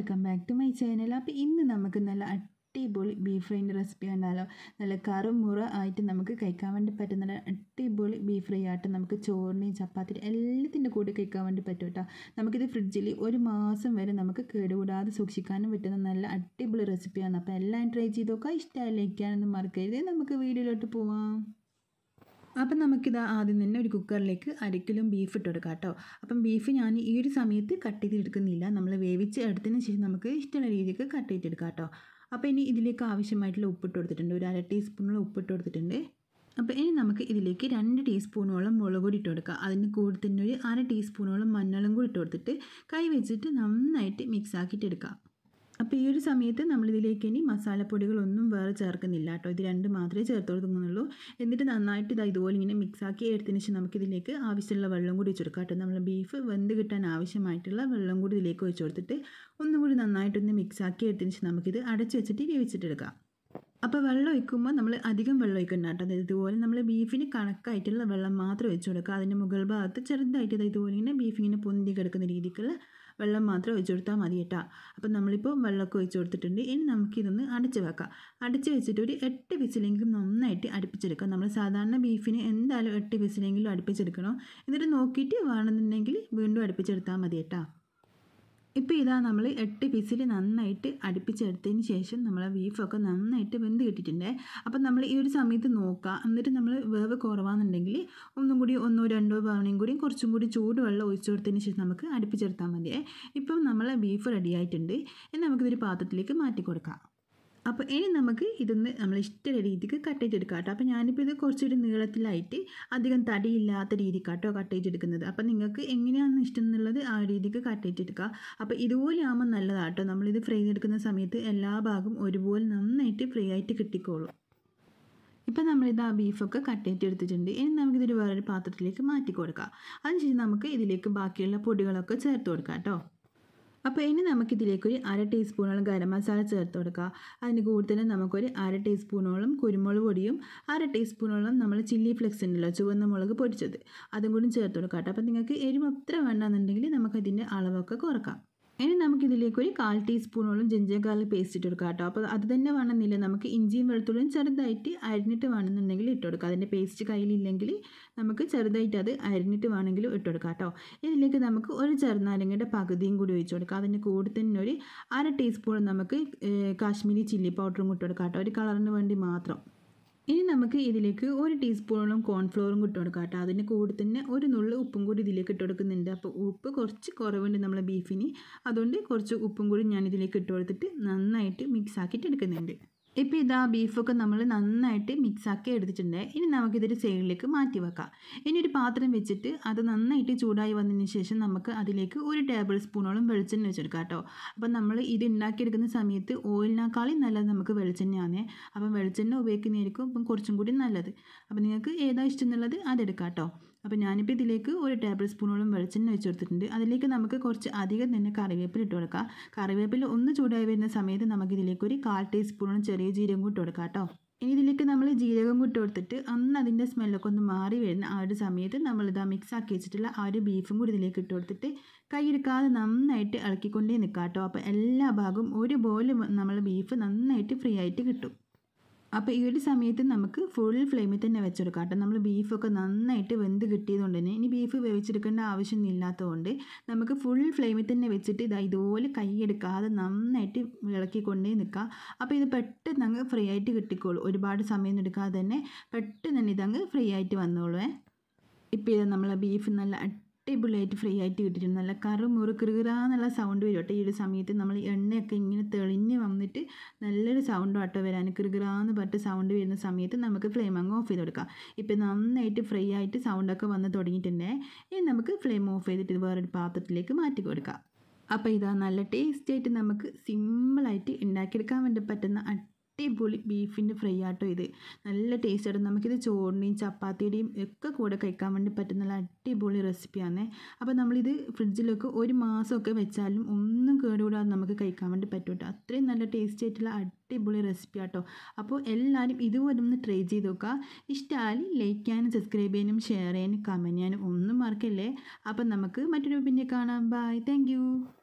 welcome back to my channel അപ്പോൾ ഇന്ന് നമുക്ക് നല്ല അടിപൊളി ബീഫ് ഫ്രൈൻ്റെ റെസിപ്പി ഉണ്ടല്ലോ നല്ല മുറ ആയിട്ട് നമുക്ക് കഴിക്കാൻ വേണ്ടി പറ്റും നല്ല അടിപൊളി ബീഫ് ഫ്രൈ ആയിട്ട് നമുക്ക് ചോറിനെയും ചപ്പാത്തിയും എല്ലാത്തിൻ്റെ കൂടെ കഴിക്കാൻ വേണ്ടി പറ്റും കേട്ടോ നമുക്കിത് ഫ്രിഡ്ജിൽ ഒരു മാസം വരെ നമുക്ക് കേടുകൂടാതെ സൂക്ഷിക്കാനും പറ്റുന്ന നല്ല അടിപൊളി റെസിപ്പിയാണ് അപ്പോൾ എല്ലാം ട്രൈ ചെയ്ത് നോക്കുക ഇഷ്ടമായി ലൈക്കാണെന്ന് മറക്കരുത് നമുക്ക് വീഡിയോയിലോട്ട് പോവാം അപ്പം നമുക്കിത് ആദ്യം തന്നെ ഒരു കുക്കറിലേക്ക് അരക്കിലും ബീഫ് ഇട്ടെടുക്കാം കേട്ടോ അപ്പം ബീഫ് ഞാൻ ഈ ഒരു സമയത്ത് കട്ട് ചെയ്തെടുക്കുന്നില്ല നമ്മൾ വേവിച്ച് എടുത്തതിന് ശേഷം നമുക്ക് ഇഷ്ടമുള്ള രീതിക്ക് കട്ട് ചെയ്തെടുക്കാം കേട്ടോ അപ്പോൾ ഇനി ഇതിലേക്ക് ആവശ്യമായിട്ടുള്ള ഉപ്പിട്ട് കൊടുത്തിട്ടുണ്ട് ഒരു അര ഉപ്പ് ഉപ്പിട്ട് കൊടുത്തിട്ടുണ്ട് അപ്പോൾ ഇനി നമുക്ക് ഇതിലേക്ക് രണ്ട് ടീസ്പൂണോളം മുളക് പൊടി ഇട്ട് കൊടുക്കുക അതിന് കൂടെ തന്നെ ഒരു അര ടീസ്പൂണോളം മഞ്ഞളും കൂടി ഇട്ട് കൊടുത്തിട്ട് കൈ വെച്ചിട്ട് നന്നായിട്ട് മിക്സ് ആക്കിയിട്ടെടുക്കാം അപ്പോൾ ഈ ഒരു സമയത്ത് നമ്മളിതിലേക്ക് ഇനി മസാലപ്പൊടികളൊന്നും വേറെ ചേർക്കുന്നില്ല കേട്ടോ ഇത് രണ്ട് മാത്രമേ ചേർത്ത് എന്നിട്ട് നന്നായിട്ട് ഇതാ ഇതുപോലെ ഇങ്ങനെ മിക്സാക്കി എടുത്തതിന് ശേഷം നമുക്കിതിലേക്ക് ആവശ്യമുള്ള വെള്ളം കൂടി വെച്ച് കൊടുക്കാം കേട്ടോ നമ്മൾ ബീഫ് വെന്ത് കിട്ടാൻ ആവശ്യമായിട്ടുള്ള വെള്ളം കൂടി ഇതിലേക്ക് വെച്ച് കൊടുത്തിട്ട് ഒന്നും കൂടി നന്നായിട്ടൊന്ന് മിക്സാക്കി എടുത്തതിന് ശേഷം നമുക്കിത് അടച്ച് വെച്ചിട്ട് വേവിച്ചിട്ടെടുക്കാം അപ്പോൾ വെള്ളം ഒഴിക്കുമ്പോൾ നമ്മൾ അധികം വെള്ളം ഒഴിക്കണ്ട കേട്ടോ അതായത് ഇതുപോലെ നമ്മൾ ബീഫിന് കണക്കായിട്ടുള്ള വെള്ളം മാത്രം ഒഴിച്ചു കൊടുക്കുക അതിൻ്റെ മുകൾ ഭാഗത്ത് ചെറുതായിട്ട് ഇതുപോലെ ഇങ്ങനെ ബീഫിങ്ങനെ പൊന്തി കിടക്കുന്ന രീതിക്കുള്ള വെള്ളം മാത്രം ഒഴിച്ചു കൊടുത്താൽ മതി കേട്ടോ അപ്പം നമ്മളിപ്പോൾ വെള്ളമൊക്കെ ഒഴിച്ചു കൊടുത്തിട്ടുണ്ട് ഇനി നമുക്കിതൊന്ന് അടച്ച് വെക്കാം അടച്ച് വെച്ചിട്ട് ഒരു എട്ട് വിസിലെങ്കിലും നന്നായിട്ട് അടുപ്പിച്ചെടുക്കാം നമ്മൾ സാധാരണ ബീഫിന് എന്തായാലും എട്ട് വിസിലെങ്കിലും അടുപ്പിച്ചെടുക്കണം എന്നിട്ട് നോക്കിയിട്ട് വേണമെന്നുണ്ടെങ്കിൽ വീണ്ടും അടുപ്പിച്ചെടുത്താൽ മതി കേട്ടോ ഇപ്പോൾ ഇതാ നമ്മൾ എട്ട് പീസിൽ നന്നായിട്ട് അടുപ്പിച്ചെടുത്തതിന് ശേഷം നമ്മൾ ബീഫൊക്കെ നന്നായിട്ട് വെന്ത് കിട്ടിയിട്ടുണ്ട് അപ്പം നമ്മൾ ഈ ഒരു സമയത്ത് നോക്കുക എന്നിട്ട് നമ്മൾ വേവ് കുറവാണെന്നുണ്ടെങ്കിൽ ഒന്നും കൂടി ഒന്നോ രണ്ടോ തവണയും കൂടി കുറച്ചും കൂടി ചൂടുവെള്ളം ഒഴിച്ചു കൊടുത്തതിന് ശേഷം നമുക്ക് അടുപ്പിച്ചെടുത്താൽ മതിയേ ഇപ്പം നമ്മൾ ബീഫ് റെഡി ആയിട്ടുണ്ട് ഇനി നമുക്കിതൊരു പാത്രത്തിലേക്ക് മാറ്റി കൊടുക്കാം അപ്പോൾ ഇനി നമുക്ക് ഇതൊന്ന് നമ്മൾ ഇഷ്ടമുള്ള രീതിക്ക് കട്ട് ചെയ്തെടുക്കാം കേട്ടോ അപ്പോൾ ഞാനിപ്പോൾ ഇത് കുറച്ചുകൂടി നീളത്തിലായിട്ട് അധികം തടിയില്ലാത്ത രീതിക്ക് കേട്ടോ കട്ട് ചെയ്തെടുക്കുന്നത് അപ്പോൾ നിങ്ങൾക്ക് എങ്ങനെയാണ് ഇഷ്ടം എന്നുള്ളത് ആ രീതിക്ക് കട്ട് ചെയ്തെടുക്കുക അപ്പോൾ ഇതുപോലെ ആകുമ്പോൾ കേട്ടോ നമ്മളിത് ഫ്രൈ എടുക്കുന്ന സമയത്ത് എല്ലാ ഭാഗവും ഒരുപോലെ നന്നായിട്ട് ഫ്രൈ ആയിട്ട് കിട്ടിക്കോളും ഇപ്പം നമ്മളിത് ആ ബീഫൊക്കെ കട്ട് ചെയ്തിട്ട് എടുത്തിട്ടുണ്ട് ഇനി നമുക്കിതൊരു വേറൊരു പാത്രത്തിലേക്ക് മാറ്റി കൊടുക്കാം അതിനുശേഷം നമുക്ക് ഇതിലേക്ക് ബാക്കിയുള്ള പൊടികളൊക്കെ ചേർത്ത് കൊടുക്കാം കേട്ടോ അപ്പോൾ ഇനി നമുക്കിതിലേക്കൊരു അര ടീസ്പൂണോളം ഗരം മസാല ചേർത്ത് കൊടുക്കുക അതിന് കൂടുതൽ നമുക്കൊരു അര ടീസ്പൂണോളം കുരുമുളക് പൊടിയും അര ടീസ്പൂണോളം നമ്മൾ ചില്ലി ഫ്ലെക്സ് ഉണ്ടല്ലോ ചുവന്ന മുളക് പൊടിച്ചത് അതും കൂടി ചേർത്ത് കൊടുക്കാം കേട്ടോ അപ്പോൾ നിങ്ങൾക്ക് എരിവ് എത്ര വേണമെന്നുണ്ടെങ്കിൽ നമുക്കതിൻ്റെ അളവൊക്കെ കുറക്കാം ഇനി നമുക്കിതിലേക്ക് ഒരു കാൽ ടീസ്പൂണോളം ജിഞ്ചർ ഗാർലിക് പേസ്റ്റ് ഇട്ട് കൊടുക്കാം കേട്ടോ അപ്പോൾ അത് തന്നെ വേണമെന്നില്ല നമുക്ക് ഇഞ്ചിയും വെളുത്തുള്ളിയും ചെറുതായിട്ട് അരിഞ്ഞിട്ട് വേണമെന്നുണ്ടെങ്കിൽ ഇട്ട് കൊടുക്കുക അതിൻ്റെ പേസ്റ്റ് കയ്യിലില്ലെങ്കിൽ നമുക്ക് ചെറുതായിട്ട് അത് അരിഞ്ഞിട്ട് വേണമെങ്കിലും ഇട്ട് കൊടുക്കാം കേട്ടോ ഇതിലേക്ക് നമുക്ക് ഒരു ചെറുനാരങ്ങയുടെ പകുതിയും കൂടി ഒഴിച്ചു കൊടുക്കുക അതിൻ്റെ കൂടെ തന്നെ ഒരു അര ടീസ്പൂൺ നമുക്ക് കാശ്മീരി ചില്ലി പൗഡറും കൂട്ടി കൊടുക്കാം കേട്ടോ ഒരു കളറിന് വേണ്ടി മാത്രം ഇനി നമുക്ക് ഇതിലേക്ക് ഒരു ടീസ്പൂണോളം കോൺഫ്ലോറും ഇട്ട് കൊടുക്കാം കേട്ടോ അതിൻ്റെ കൂടെ തന്നെ ഒരു നുള്ളു ഉപ്പും കൂടി ഇതിലേക്ക് ഇട്ട് കൊടുക്കുന്നുണ്ട് അപ്പോൾ ഉപ്പ് കുറച്ച് കുറവുണ്ട് നമ്മളെ ബീഫിന് അതുകൊണ്ട് കുറച്ച് ഉപ്പും കൂടി ഞാൻ ഇതിലേക്ക് ഇട്ട് കൊടുത്തിട്ട് നന്നായിട്ട് മിക്സ് ആക്കിയിട്ട് എടുക്കുന്നുണ്ട് ഇപ്പോൾ ഇതാ ബീഫൊക്കെ നമ്മൾ നന്നായിട്ട് മിക്സാക്കി എടുത്തിട്ടുണ്ട് ഇനി നമുക്കിതൊരു സൈഡിലേക്ക് മാറ്റി വെക്കാം ഇനി ഒരു പാത്രം വെച്ചിട്ട് അത് നന്നായിട്ട് ചൂടായി വന്നതിന് ശേഷം നമുക്ക് അതിലേക്ക് ഒരു ടേബിൾ സ്പൂണോളം വെളിച്ചെണ്ണ വെച്ചെടുക്കാം കേട്ടോ അപ്പം നമ്മൾ ഇത് ഉണ്ടാക്കിയെടുക്കുന്ന സമയത്ത് ഓയിലിനേക്കാളും നല്ലത് നമുക്ക് വെളിച്ചെണ്ണയാണ് അപ്പം വെളിച്ചെണ്ണ ഉപയോഗിക്കുന്നതായിരിക്കും ഇപ്പം കുറച്ചും കൂടി നല്ലത് അപ്പം നിങ്ങൾക്ക് ഏതാ ഇഷ്ടം എന്നുള്ളത് അതെടുക്കാം കേട്ടോ അപ്പോൾ ഞാനിപ്പോൾ ഇതിലേക്ക് ഒരു ടേബിൾ സ്പൂണോളം വെളിച്ചെണ്ണ വെച്ച് കൊടുത്തിട്ടുണ്ട് അതിലേക്ക് നമുക്ക് കുറച്ച് അധികം തന്നെ കറിവേപ്പില ഇട്ട് കൊടുക്കാം കറിവേപ്പില ഒന്ന് ചൂടായി വരുന്ന സമയത്ത് നമുക്ക് ഇതിലേക്ക് ഒരു കാൽ ടീസ്പൂണോളം ചെറിയ ജീരകം ഇട്ട് കൊടുക്കാം കേട്ടോ ഇനി ഇതിലേക്ക് നമ്മൾ ജീരകം ഇട്ട് കൊടുത്തിട്ട് അന്ന് അതിൻ്റെ സ്മെല്ലൊക്കെ ഒന്ന് മാറി വരുന്ന ആ ഒരു സമയത്ത് നമ്മളിതാ മിക്സ് ആക്കി വെച്ചിട്ടുള്ള ആ ഒരു ബീഫും കൂടി ഇതിലേക്ക് ഇട്ട് കൊടുത്തിട്ട് കൈയെടുക്കാതെ നന്നായിട്ട് ഇളക്കിക്കൊണ്ടേ നിൽക്കാം കേട്ടോ അപ്പോൾ എല്ലാ ഭാഗവും ഒരു പോലെ നമ്മൾ ബീഫ് നന്നായിട്ട് ഫ്രീ ആയിട്ട് കിട്ടും അപ്പോൾ ഈ ഒരു സമയത്ത് നമുക്ക് ഫുൾ ഫ്ലെയിമിൽ തന്നെ വെച്ചെടുക്കാം കേട്ടോ നമ്മൾ ബീഫൊക്കെ നന്നായിട്ട് വെന്ത് കിട്ടിയതുകൊണ്ട് തന്നെ ഇനി ബീഫ് വേവിച്ചെടുക്കേണ്ട ഇല്ലാത്തതുകൊണ്ട് നമുക്ക് ഫുൾ ഫ്ലെയിമിൽ തന്നെ വെച്ചിട്ട് ഇതാ ഇതുപോലെ കൈയെടുക്കാതെ നന്നായിട്ട് ഇളക്കിക്കൊണ്ടേ നിൽക്കുക അപ്പോൾ ഇത് പെട്ടെന്ന് അങ്ങ് ഫ്രീ ആയിട്ട് കിട്ടിക്കോളൂ ഒരുപാട് സമയം എടുക്കാതെ തന്നെ പെട്ടെന്ന് തന്നെ ഇതങ്ങ് ഫ്രീ ആയിട്ട് വന്നോളൂ ഇപ്പോൾ ഇത് നമ്മളെ ബീഫ് നല്ല ആയിട്ട് ഫ്രീ ആയിട്ട് കിട്ടിയിട്ടുണ്ട് നല്ല കറു മുറു കിറുകിറാന്നുള്ള സൗണ്ട് വരും കേട്ടോ ഈ ഒരു സമയത്ത് നമ്മൾ എണ്ണയൊക്കെ ഇങ്ങനെ തെളിഞ്ഞ് വന്നിട്ട് നല്ലൊരു സൗണ്ട് കേട്ടോ വരാൻ കിറുകിറാന്ന് പറഞ്ഞിട്ട് സൗണ്ട് വരുന്ന സമയത്ത് നമുക്ക് ഫ്ലെയിം അങ്ങ് ഓഫ് ചെയ്ത് കൊടുക്കാം ഇപ്പം നന്നായിട്ട് ഫ്രീ ആയിട്ട് സൗണ്ടൊക്കെ വന്ന് തുടങ്ങിയിട്ടുണ്ടെങ്കിൽ ഇനി നമുക്ക് ഫ്ലെയിം ഓഫ് ചെയ്തിട്ട് വേറൊരു പാത്രത്തിലേക്ക് മാറ്റി കൊടുക്കാം അപ്പോൾ ഇതാ നല്ല ടേസ്റ്റായിട്ട് നമുക്ക് സിമ്പിളായിട്ട് ഉണ്ടാക്കിയെടുക്കാൻ വേണ്ടി പറ്റുന്ന അടിപൊളി ബീഫിൻ്റെ ഫ്രൈ ആട്ടോ ഇത് നല്ല ടേസ്റ്റ് ആയിട്ട് നമുക്കിത് ചോറിൻ്റെയും ചപ്പാത്തിയുടെയും ഒക്കെ കൂടെ കഴിക്കാൻ വേണ്ടി പറ്റുന്ന നല്ല അടിപൊളി റെസിപ്പിയാണ് അപ്പോൾ നമ്മളിത് ഫ്രിഡ്ജിലൊക്കെ ഒരു മാസമൊക്കെ വെച്ചാലും ഒന്നും കേടുകൂടാതെ നമുക്ക് കഴിക്കാൻ വേണ്ടി പറ്റും കേട്ടോ അത്രയും നല്ല ടേസ്റ്റ് ആയിട്ടുള്ള അടിപൊളി റെസിപ്പി ആട്ടോ അപ്പോൾ എല്ലാവരും ഇതുപോലെ ഒന്ന് ട്രൈ ചെയ്ത് നോക്കുക ഇഷ്ടമായി ലൈക്ക് ചെയ്യാനും സബ്സ്ക്രൈബ് ചെയ്യാനും ഷെയർ ചെയ്യാനും കമൻറ്റ് ചെയ്യാനും ഒന്നും മറക്കല്ലേ അപ്പം നമുക്ക് മറ്റൊരു പിന്നെ കാണാം ബൈ താങ്ക്